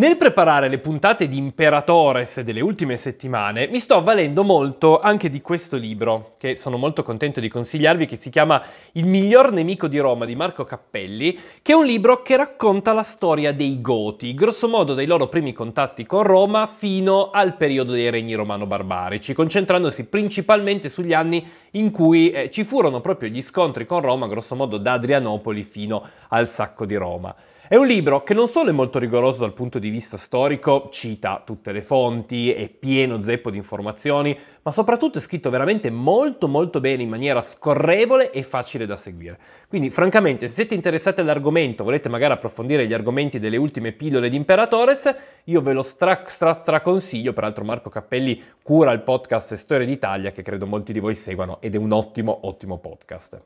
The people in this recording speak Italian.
Nel preparare le puntate di Imperatores delle ultime settimane mi sto avvalendo molto anche di questo libro, che sono molto contento di consigliarvi, che si chiama Il miglior nemico di Roma di Marco Cappelli, che è un libro che racconta la storia dei Goti, grossomodo dai loro primi contatti con Roma fino al periodo dei regni romano-barbarici, concentrandosi principalmente sugli anni in cui eh, ci furono proprio gli scontri con Roma, grossomodo da Adrianopoli fino al sacco di Roma. È un libro che non solo è molto rigoroso dal punto di vista storico, cita tutte le fonti, è pieno zeppo di informazioni, ma soprattutto è scritto veramente molto molto bene in maniera scorrevole e facile da seguire. Quindi francamente se siete interessati all'argomento, volete magari approfondire gli argomenti delle ultime pillole di Imperatores, io ve lo stra, stra, stra peraltro Marco Cappelli cura il podcast Storia d'Italia che credo molti di voi seguano ed è un ottimo ottimo podcast.